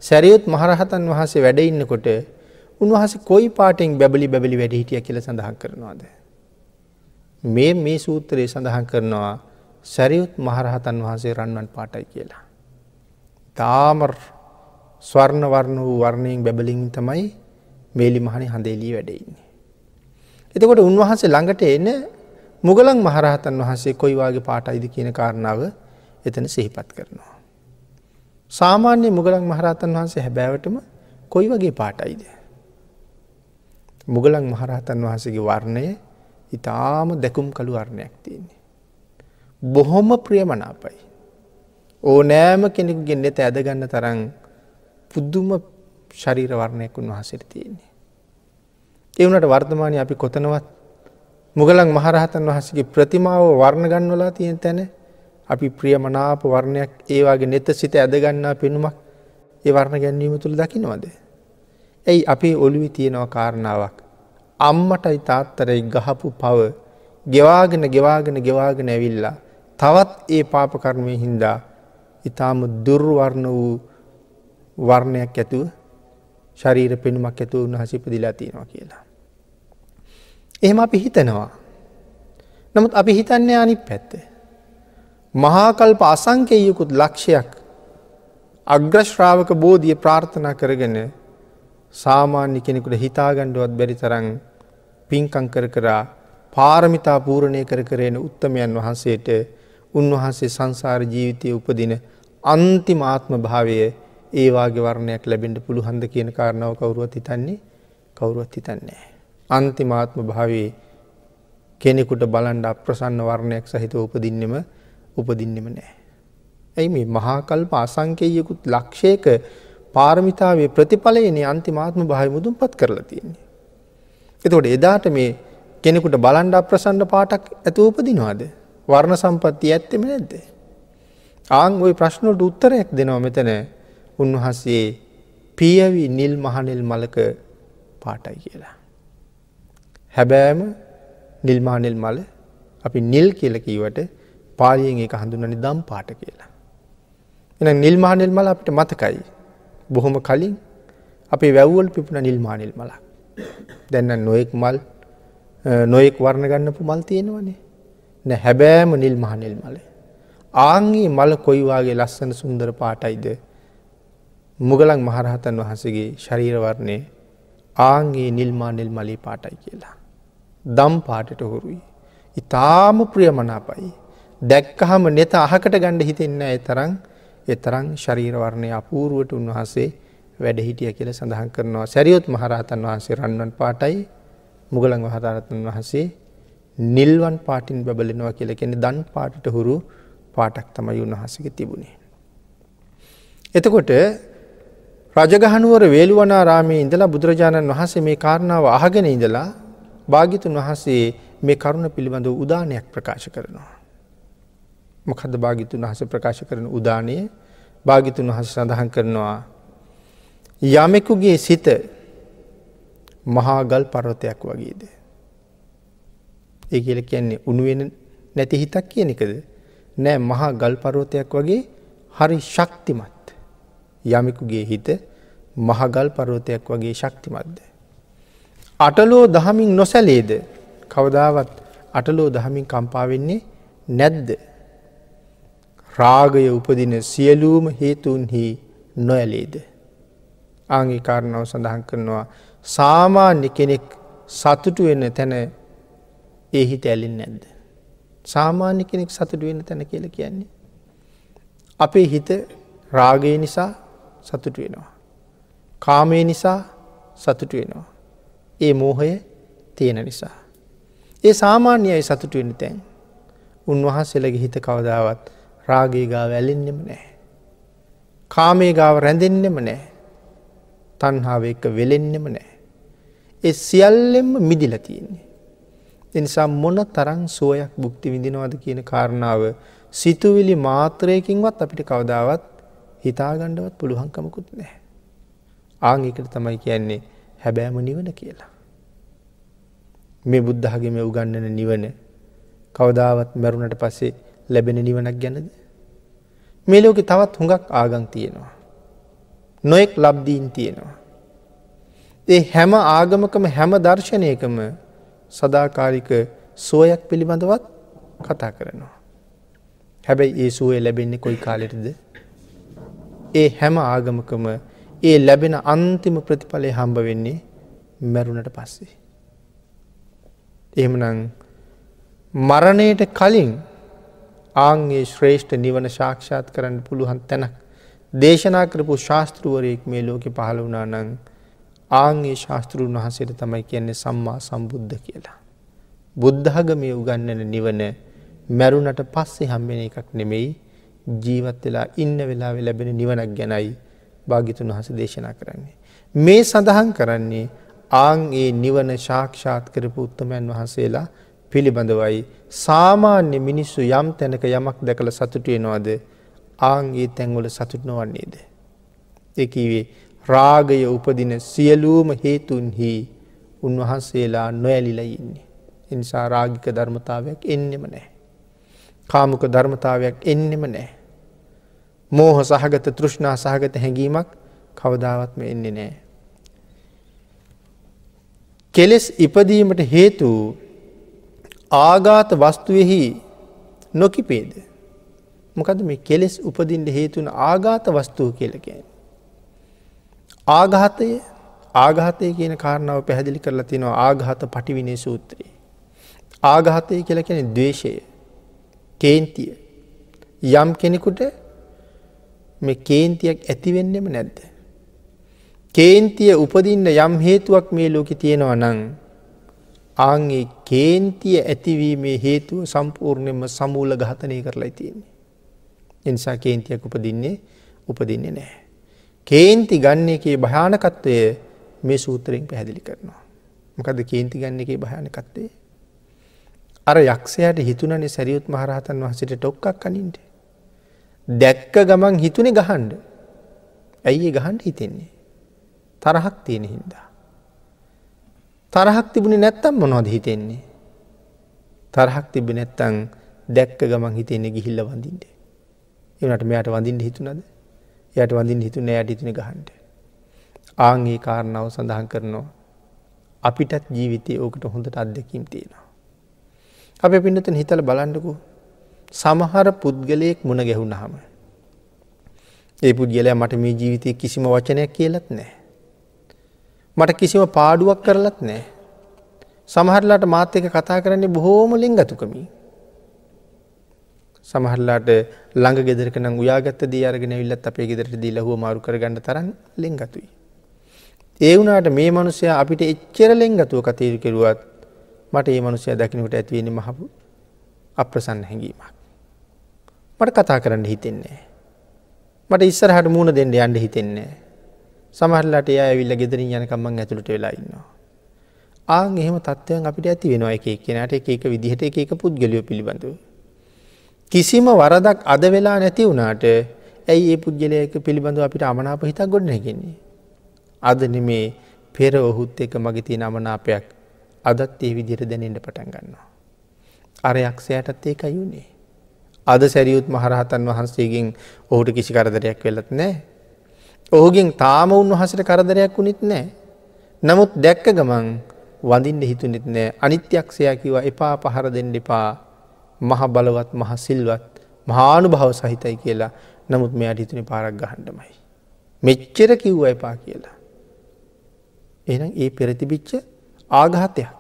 සැරියුත් මහරහතන් වහන්සේ වැඩඉන්නකොට උන්වහස කොයි පාටෙන් බැබලි බැබලි වැඩ හිටිය කියල සඳහන් කරනවාදේ. මේ මේ සූත්‍රයේ සඳහන් කරනවා සැරියුත් මහරහතන් වහන්සේ රන්වන් පාටයි කියලා. තාමර් ස්වර්ණ වර්ණ වූ වර්ණයෙන් බැබලින් තමයි මේලි මහනි හඳේලී වැඩෙන්නේ. එතකොට උන්වහන්සේ ළඟට එන මුගලන් මහරහතන් වහන්සේ කොයි වගේ පාටයිද කියන කාරණාව එතන සිහිපත් කරනවා. සාමාන්‍ය මුගලන් මහරහතන් වහන්සේ හැබෑවටම කොයි වගේ පාටයිද. මුගලන් මහරහතන් වහන්සේගේ වර්ණය ඉතාම දැකුම් කළු අරණයක් තියන්නේ. බොහොම ප්‍රියමනාපයි. ඕනෑම කෙනෙක් ගෙන්නෙත ඇදගන්න තරං පුද්දුම ශරීරවරණයක් උන්වහසට තියෙන්නේ. එවනට වර්තමානය අපි කොතනවත් මුගලන් මහරහතන් වහසගේ ප්‍රතිමාව වර්ණගන්නවලා තියෙන තැන අපි ප්‍රියමනාප වර්ණයක් ඒවාගේ නෙත සිත ඇදගන්නා පෙනුමක් ඒ වර්ණ ගැන්වීම තුළ දකිනවද. ඇයි අපේ ඔළුවි තියෙනව කාරණාවක් අම්මටයි තාත්තරයි ගහපු පව ගෙවාගෙන ගෙවාගෙන ගෙවාගෙන ඇවිල්ලා. තවත් ඒ පාපකර්මය හින්දා ඉතාම දුර්වර්ණ වූ වර්ණයක් ඇතුව ශරීර පෙනුමක් ඇතුව උන්හසිපදිලා තියෙනවා කියලා. එහෙම අපි හිතනවා. නමුත් අපි හිතන්නේ අනිත් පැත්ත. මහාකල්ප අසංකයයකුත් ලක්ෂයක් අග්‍රශ්‍රාවක බෝධිය ප්‍රාර්ථනා කරගෙන සාමාන්‍ය කෙනෙකුට හිතාගණ්ඩුවත් බැරි තරන් පින්කං කර කරා පාරමිතා පූරණය කර කරෙන උත්තමයන් වහන්සේට උන්වහන්සේ සංසාර ජීවිතය උපදින අන්තිමාත්ම භාවය ඒවාගේ වර්ණයක් ලැබෙන්ට පුළුහන්ද කියන කාරණාව කවරුවත් හිතන්නේ කවුරුවත් හිතන්නේ. අන්තිමාත්ම භාවේ කෙනෙකුට බලන්ඩ අප්‍රසන්න වර්ණයක් සහිත උපදින්නෙම උපදින්නෙම නෑ. ඇයි මේ මහාකල් පාසංකයකුත් ලක්ෂයක පාරමිතාවේ ප්‍රතිඵලයනේ අන්තිමාත්ම භාය මුදුම් පත් කරලා තියන්නේ. එතකොට එදාට මේ කෙනෙකුට බලන්ඩ අප්‍රසන්න පාටක් ඇතු උපදිනවාද. වර්ණ සම්පත්ති ඇත්තෙම නැද්ද. ආං ඔයි ප්‍රශ්නොට උත්තරයක් දෙනව මෙතන උන්වහන්සේ පියවි නිල් මහනිල් මලක පාටයි කියලා. හැබෑම නිල්මානිල් මල අපි නිල් කියලකීවට පාලියෙන් එක හඳුනනි දම් පාට කියලා. එන නිල්මානිල් මල අපිට මතකයි. බොහොම කලින් අපේ වැැව්වල් පිපුණ නිල්මානිල් මලක්. දැන්න නොයෙක් මල් නොයෙක් වර්ණ ගන්නපු මල් තියෙනවනේ. නැ හැබෑම නිල් මහනෙල් මල. ආංගේ මල කොයිවාගේ ලස්සන සුන්දර පාටයිද. මුගලන් මහරහතන් වහසගේ ශරීරවරණය ආංගේ නිල්මා නිල් මලී පාටයි කියලා. දම් පාටට හුරුයි. ඉතාම ප්‍රියමනාපයි. දැක්කහම නෙත අහකට ගණ්ඩ හිතෙන්න ඇතරං එතරං ශරීරවරණය අපූරුවට උන්වහසේ වැඩ හිටිය කියල සඳහන් කරනවා සැරියොත් මහරහතන් වහන්සේ රන්වන් පාටයි මුගලන් වහතාරතන් වහන්සේ නිල්වන් පාටින් බැබලෙනවා කියල කෙනෙ දන් පාටිට හුරු පාටක් තමයි උන්වහසක තිබුණේ. එතකොට රජගහනුවර වේළුවනාරාමේ ඉඳලා බුදුරජාණන් වහන්සේ මේ කාරණාව අහගෙන ඉඳලා භාගිතුන් වහන්සේ මේ කරුණ පිළිබඳ උදානයක් ප්‍රකාශ කරනවා. මොකද භාගිතුන් වහස ප්‍රකාශ කරන උදානය භාගිතුන් වහස සඳහන් කරනවා යමෙකුගේ සිත මහාගල් පරවතයක් වගේද. ඒ කියල කියන්නේ උනුවෙන නැති හිතක් කියන එකද නෑ මහා ගල් පරෝතයක් වගේ හරි ශක්තිමත් යමෙකුගේ හිත මහගල් පරෝතයක් වගේ ශක්තිමත්ද. අටලෝ දහමින් නොසැලේද කවදාවත් අටලෝ දහමින් කම්පාවෙන්නේ නැද්ද. රාගය උපදින සියලූම හේතුන්හි නොඇලේද. ආගේ කාරණාව සඳහන් කරනවා සාමාන්‍ය කෙනෙක් සතුටු වෙන්න තැන ඒ හිත ඇලින් නැද්ද. සාමාන්‍ය කෙනෙක් සතුටු වෙන්න තැන කියල කියන්නේ. අපේ හිත රාගය නිසා සතුටු වෙනවා. කාමය නිසා සතුටු වෙනවා. ඒ මෝහය තියෙන නිසා. ඒ සාමාන්‍යයයි සතුටු වෙන තැන් උන්වහන්සේලගේ හිත කවදාවත් රාගේ ගාව ඇලෙන්නෙම නෑ. කාමේ ගාව රැඳෙන්නෙම නෑ. තන්හාාව එක වෙලෙන්නෙම නෑ. එ සියල්ලෙම මිදිල තියෙන්නේ. එනිසා මොන තරං සුවයක් බුක්ති විඳිනවාද කියන කාරණාව සිතුවිලි මාත්‍රයකින්වත් අපිට කවදාවත් හිතාගණ්ඩවත් පුළුවන්කමකුත් නෑ. ආංගිකට තමයි කියන්නේ හැබෑම නිවන කියලා. මේ බුද්ධහගේ මේ උගන්නන නිවන කවදාවත් මැරුණට පසේ ලැබෙන නිවනක් ගැනද. මේ ලෝකෙ තවත් හුඟක් ආගන් තියෙනවා. නොයෙක් ලබ්දීන් තියෙනවා. ඒ හැම ආගමකම හැම දර්ශනයකම සදාකාලික සුවයක් පිළිබඳවත් කතා කරනවා. හැබැයි ඒ සුවය ලැබෙන්නේ කොයි කාලෙටද. ඒ හැම ආගමකම ඒ ලැබෙන අන්තිම ප්‍රතිඵලය හම්බ වෙන්නේ මැරුණට පස්සේ. එහෙමනං මරණයට කලින් ආංගේ ශ්‍රේෂ්ඨ නිවන ශාක්ෂාත් කරන්න පුළුවන් තැනක් දේශනා කරපු ශාස්තෘුවරයෙක් මේ ලෝකෙ පහළ වුණා නං ආංගේ ශාස්තෘන් වහසට තමයි කියන්නේ සම්මා සම්බුද්ධ කියලා. බුද්ධාගමය උගන්නන නිවන මැරුණට පස්සේ හම්බෙන එකක් නෙමෙයි ජීවත් වෙලා ඉන්න වෙලා ලැබෙන නිවනක් ගැනයි භාගිතුන් වහස දේශනා කරන්නේ. මේ සඳහන් කරන්නේ ආං ඒ නිවන ශාක්ෂාත් කරපු උත්තමයන් වහන්සේලා පිළිබඳවයි සාමාන්‍ය මිනිස්සු යම් තැනක යමක් දැකළ සතුටුවෙනවාද ආංගේ තැන්වල සතුට නොවන්නේද. එකීවේ රාගය උපදින සියලූම හේතුන්හි උන්වහන්සේලා නොඇලිලා ඉන්නේ. එනිසා රාගික ධර්මතාවයක් එන්නෙම නෑ. කාමුක ධර්මතාවයක් එන්නෙම නෑ. මෝහ සහගත තෘෂ්ණා සහගත හැඟීමක් කවදාවත්ම එන්නේ නෑ. කෙලෙස් ඉපදීමට හේතු ආගාත වස්තුවෙහි නොකිපේද. මොකද මේ කෙලෙස් උපදින්ට හේතුවන ආගාත වස්තුූ කියලකෙන්. ආගහතය ආගහතය කියන කාරණාව පැහැදිලි කරලා තිනවා ආගහත පටිවිනේ සූත්‍රයේ. ආගහතය කියලකෙන දවේශය කේන්තිය යම් කෙනෙකුට මේ කේන්තියක් ඇතිවෙන්නෙම නැද්ද. කේන්තිය උපදින්න යම් හේතුවක් මේ ලෝකෙ තියෙනවා නං ආංගේ කේන්තිය ඇතිවීමේ හේතුව සම්පූර්ණයම සමූල ගහතනය කරලා තියන්නේ. එනිසා කේන්තියක් උපදින්නේ උපදින්නේ නෑ. කේන්ති ගන්න එකේ භයානකත්වය මේ සූතරෙන් පැහැදිලි කරනවා. මොකද කේන්ති ගන්න එකේ භයානකත්වේ. අර යක්ෂයට හිතුනනි සැරියුත් මහරහතන් වහසට ටොක්කක් කනින්ට. දැක්ක ගමන් හිතුනේ ගහන්ඩ. ඇයි ගහන්ඩ හිතෙන්නේ. තරහක් තියෙන හින්දා. තරහක් තිබුණ නැත්තම් මොනොද හිතෙන්නේ. තරහක් තිබ නැත්තං දැක්ක ගමන් හිතෙන්නේ ගිහිල්ල වඳින්ට. එනට මෙයාට වඳින් හිතුනද යට වඳින් හිතු නෑ ඩිතින ගහන්ට. ආංගේ කාරණාව සඳහන් කරනවා. අපිටත් ජීවිතය ඕකට හොඳට අත්දැකීම් තියෙනවා. අප පින්නතන හිතල බලන්ඩකු සමහර පුද්ගලයෙක් මුණ ගැහුණහම. ඒ පුද්ගලයා මට මේ ජීවිතය කිසිම වචනයක් කියලත් නෑ. මට කිසිම පාඩුවක් කරලත් නෑ. සමහරලාට මාත්‍යක කතා කරන්නේ බොහෝම ලින් ගතුකමින්. සමහරලාට ළඟ ගෙදරක නම් උයාගත්ත දී අරගෙන ඇවිල්ලත් අපේ ගෙදරට දීලා හුව මාරු කරගන්න තරම් ලෙන්ගතුයි. ඒ වුණාට මේ මිනිසයා අපිට එච්චර ලෙන්ගතුව කතීරු කෙරුවත් මට මේ මිනිසයා දකින්නකොට ඇති වෙන්නේ මහ අප්‍රසන්න හැඟීමක්. මට කතා කරන්න හිතෙන්නේ මට ඉස්සරහට මූණ දෙන්න යන්න හිතෙන්නේ සමහරලාට එයා ඇවිල්ලා ගෙදරින් යනකම් මං ඇතුළට වෙලා ඉන්නවා. ආන් එහෙම තත්ත්වයන් අපිට ඇති වෙනවා එක එක්කෙනාට එක එක විදිහට එක එක පුද්ගලයෝ පිළිබඳව. කිසිම වරදක් අද වෙලා නැති වුණාට ඇයි ඒ පුද්ගලයක පිළිබඳව අපිට අමනාප හිතක් ගොඩ නැගෙන්නේ. අද නෙමේ පෙර ඔහුත් එක මගති නමනාපයක් අදත් ඒ විදිර දැනෙන්ට පටන් ගන්නවා. අරයක්ෂයටත් ඒකයි වුණේ. අද සැරියුත් මහරහතන් වහන්සේගෙන් ඔහුට කිසි කරදරයක් වෙලත් නෑ. ඔහුගෙන් තාම උන්වහසට කරදරයක් වුණෙත් නෑ. නමුත් දැක්ක ගමන් වඳින්න හිතුනෙත් නෑ අනිත්‍යයක්ෂයා කිව එපා පහර දෙන්න එපා මහ බලවත් මහ සිල්වත් මහානු භව සහිතයි කියලා නමුත් මෙ අඩිතුනි පාරක් ගහන්ඩමයි. මෙච්චර කිව්ව එපා කියලා. එනම් ඒ පෙරතිබිච්ච ආඝාතයක්.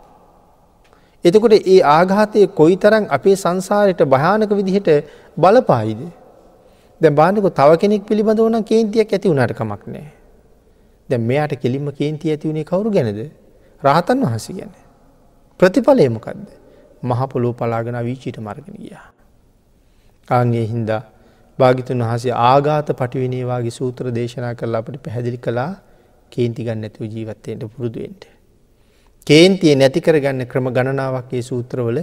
එතකොට ඒ ආඝාතය කොයි තරන් අපේ සංසාරයට භයානක විදිහට බලපායිද. දැ බානක තව කෙනෙක් පිළිබඳ වන කේන්තියක් ඇති වුණට කමක් නෑ. දැ මෙයාට කෙලින්ම කේන්ති ඇතිවුණේ කවරු ගැනද රහතන් වහස ගැන. ප්‍රතිඵලයමකක්ද. මහපොලෝ පලාගෙන වීචීට මර්ගෙන ගියා. ආගේ හින්දා භාගිතුන් වහසේ ආගාත පටිවිනේවාගේ සූත්‍ර දේශනා කරලා අපට පැහැදිලි කලා කේන්තිගන්න ඇතිව ජීවත්තයට පුරුදුවෙන්ට. කේන්තිය නැතිකරගන්න ක්‍රම ගණනාවක් ඒ සූත්‍රවල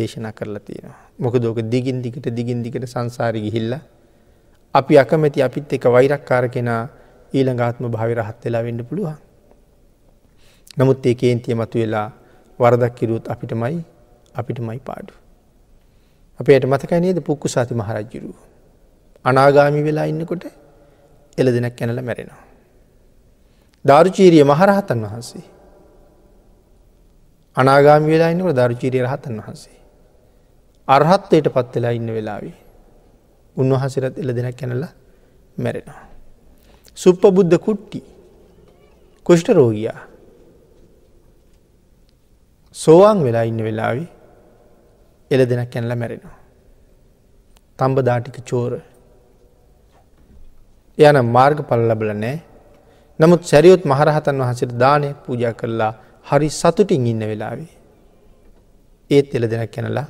දේශනා කරලා තියෙනවා. මොක දෝක දිගින් දිකට දිගින් දිකට සංසාරි හිල්ල අපි අකමැති අපිත් එක වෛරක්කාර කෙනා ඊළඟාත්ම භාවිරහත් වෙලා වෙන්න පුළුවන්. නමුත් ඒ කේන්තිය මතු වෙලා වරදක් කිරුත් අපිටමයි අපිට මයි පාඩු. අපේයට මතකනේද පුක්කු සාති මහරජ්ජුරු. අනාගාමි වෙලා ඉන්නකොට එල දෙනක් කැනල මැරෙනවා. ධාරුචීරිය මහරහතන් වහන්සේ. අනාගාමි වෙලා ඉන්නකට ධරුචීරිය රහතන් වහන්සේ. අරහත්වයට පත් වෙලා ඉන්න වෙලාවේ. උන්වහසිරත් එල දෙනක් කැනල මැරෙනවා. සුප්ප බුද්ධ කුට්ටි කුෂ්ට රෝගයා සෝවාන් වෙලා ඉන්න වෙලාවේ එල දෙනක් කැනල මැරෙනවා. තම්බ දාටික චෝර. යන මාර්ග පල ලබල නෑ නමුත් සැරියොත් මහරහතන් වහසට දානය පූජ කරලා හරි සතුටින් ඉන්න වෙලාවේ. ඒත් එල දෙනක් කැනලා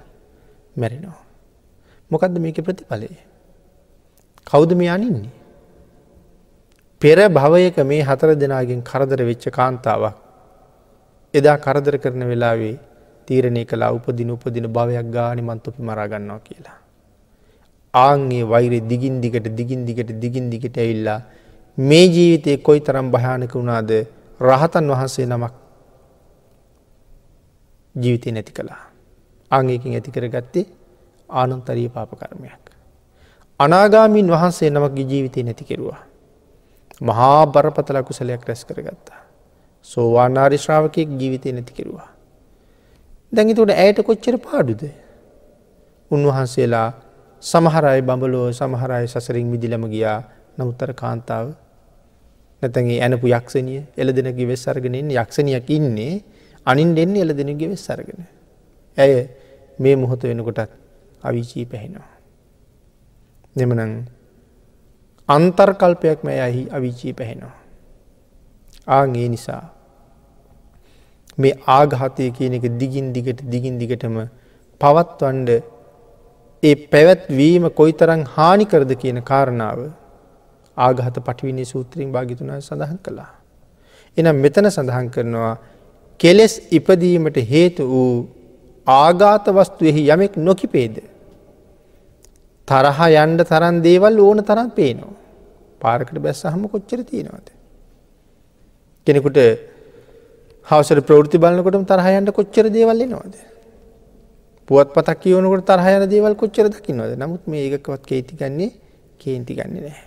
මැරෙනවා. මොකක්ද මේක ප්‍රතිඵලේ. කෞද මේ අනින්නේ. පෙර භවයක මේ හතර දෙනාගෙන් කරදර වෙච්ච කාන්තාවක් එදා කරදර කරන වෙලාවේ තීරණය කලා උපදින උපදින භවයක් ගානි මන්තොපි මරාගන්නවා කියලා. ආංගේ වෛරය දිගින් දිගට දිගින් දිගට දිගින් දිගට ඇවිල්ලා මේ ජීවිතය කොයි තරම් භයානක වුණාද රහතන් වහන්සේ නමක් ජීවිතය නැති කළා. ආංගේකින් ඇතිකර ගත්තේ ආනන්තරී පාප කරමයක්. අනාගාමීන් වහන්සේ නමක්ගේ ජීවිතය නැතිකෙරවා. මහා බරපතල කුසලයක් රැස් කරගත්තා. සෝවානාරි ශ්‍රාවකයෙක් ජීවිතය නැතිකිරවා. දැඟිතුට ඇයට කොච්චර පාඩුද. උන්වහන්සේලා සමහරයි බඹලෝ සමහරයි සසරින් විදිලම ගියා නමුත්තර කාන්තාව නැතැගේ ඇනපු යක්ෂණිය එල දෙනගේ වෙස් සර්ගෙනෙන් යක්ෂණයක් ඉන්නේ අනින් දෙන්න එල දෙනගේ වෙස් සර්ගෙන. ඇය මේ මොහොත වෙනකොටත් අවිචී පැහෙනවා. දෙමනං අන්තර්කල්පයක් මැ ඇහි අවිචී පැහෙනවා. ආගේ නිසා මේ ආගහතය කියන එක දිගින් දිගට දිගින් දිගටම පවත්වන්ඩ ඒ පැවැත්වීම කොයි තරං හානිකරද කියන කාරණාව ආගහත පටිවිනි සූත්‍රීන් භාගිතුනා සඳහන් කළා. එනම් මෙතන සඳහන් කරනවා කෙලෙස් ඉපදීමට හේතු වූ ආගාත වස්තුවෙහි යමෙක් නොකිපේද. තරහා යන්ඩ තරන් දේවල් ඕන තරන් පේනවා. පාරකට බැස්ස හම කොච්චර තියෙනවද. කෙනෙකුට හවසට ප්‍රෘති බලන්නකොටම තරහයන්ට කොච්චර දේවල්ල නොද. පුවත් පතක් කියවනකට තරහයන දේවල් කොච්චර දකින්නවද නමුත් මේ ඒකවත් කේතිගන්නේ කේන්තිගන්නේ නෑ.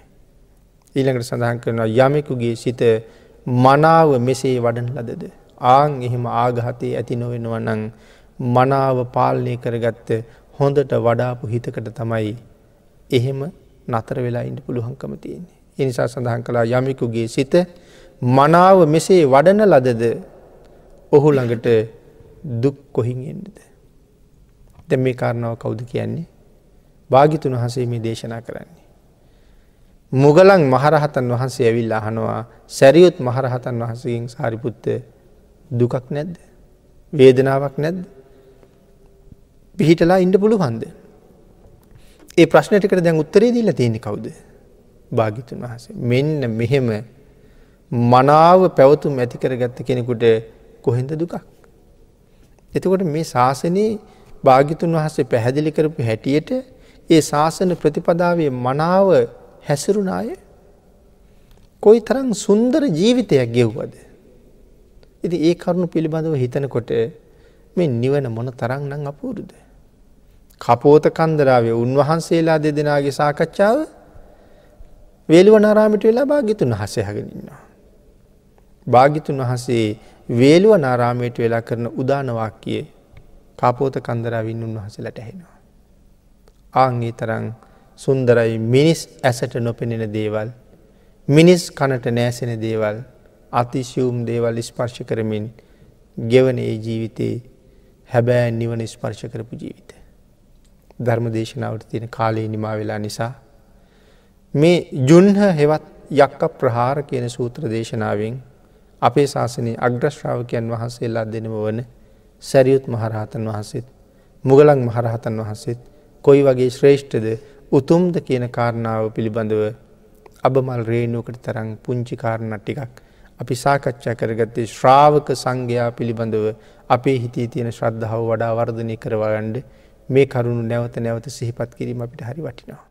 ඊළඟට සඳහන් කරනවා යමෙකුගේ සිත මනාව මෙසේ වඩන ලදද. ආං එහෙම ආගහතේ ඇති නොවෙනව නං මනාව පාලනය කරගත්ත හොඳට වඩාපු හිතකට තමයි එහෙම නතර වෙලා ඉන්න පුළුවන්කම තියෙන්නේ. එනිසා සඳහන් කලා යමෙකුගේ සිත මනාව මෙසේ වඩන ලදද ඔහු ළඟට දුක් කොහින් එන්නද. දැ මේ කාරණාව කවුද කියන්නේ. භාගිතුන් වහසේ මේ දේශනා කරන්නේ. මුගලන් මහරහතන් වහන්සේ ඇවිල් අහනවා සැරියුත් මහරහතන් වහසකින් සාරිපුත්ත දුකක් නැද්ද. වේදනාවක් නැද්ද. පිහිටලා ඉන්ඩ පුළුවන්ද. ඒ ප්‍රශ්නයටකට දැන් උත්තරේ දීල තියෙන කවුද. භාගිතුන් වහසේ මෙන්න මෙහෙම මනාව පැවතුම් ඇතිකර ගත්ත කෙනෙකුට කොහෙන්ද දුකක්. එතකොට මේ ශාසනයේ භාගිතුන් වහසේ පැහැදිලි කරපු හැටියට ඒ ශාසන ප්‍රතිපදාවේ මනාව හැසිරුණාය කොයි තරම් සුන්දර ජීවිතයක් ගෙව්වද. ඉති ඒ කරුණු පිළිබඳව හිතනකොට මේ නිවන මොන තරං නං අපූරුද. කපෝත කන්දරාවේ උන්වහන්සේලා දෙදෙනගේ සාකච්ඡාව වේලුවනාරාමිට වෙලා භාගිතුන් වහසේ හගෙනන්නවා. භාගිතුන් වහසේ වේලුවනාරාමයට වෙලා කරන උදානවාක්කයේ කාපෝත කන්දරාවින් උන්වහසලට ඇහෙනවා. ආංගේ තරං සුන්දරයි මිනිස් ඇසට නොපෙනෙන දේවල්. මිනිස් කනට නෑසෙන දේවල් අතිශයුම් දේවල් ස්පර්ශ කරමින් ගෙවන ඒ ජීවිතයේ හැබෑ නිවන ස්පර්ශ කරපු ජීවිත. ධර්ම දේශනාවට තියෙන කාලයේ නිමා වෙලා නිසා. මේ ජුන්හ හෙවත් යක්ක ප්‍රහාර කියන සූත්‍ර දේශනාවෙන් අපේ ශාසනයේ අග්‍රශ්‍රාවකයන් වහන්සේලා දෙනම වන සැරියුත් මහරහතන් වහන්සේත් මුගලන් මහරහතන් වහන්සේත් කොයි වගේ ශ්‍රේෂ්ඨද උතුම්ද කියන කාරණාව පිළිබඳව අබමල් රේණුවකට තරං පුංචි කාරණ ටිකක් අපි සාකච්ඡා කරගත්තේ ශ්‍රාවක සංඝයා පිළිබඳව අපේ හිතේ තියෙන ශ්‍රද්ධාව වඩා වර්ධනය කරවගන්ඩ මේ කරුණු නැවත නැවත සිහිපත් කිරීම අපිට හරි වටිනවා.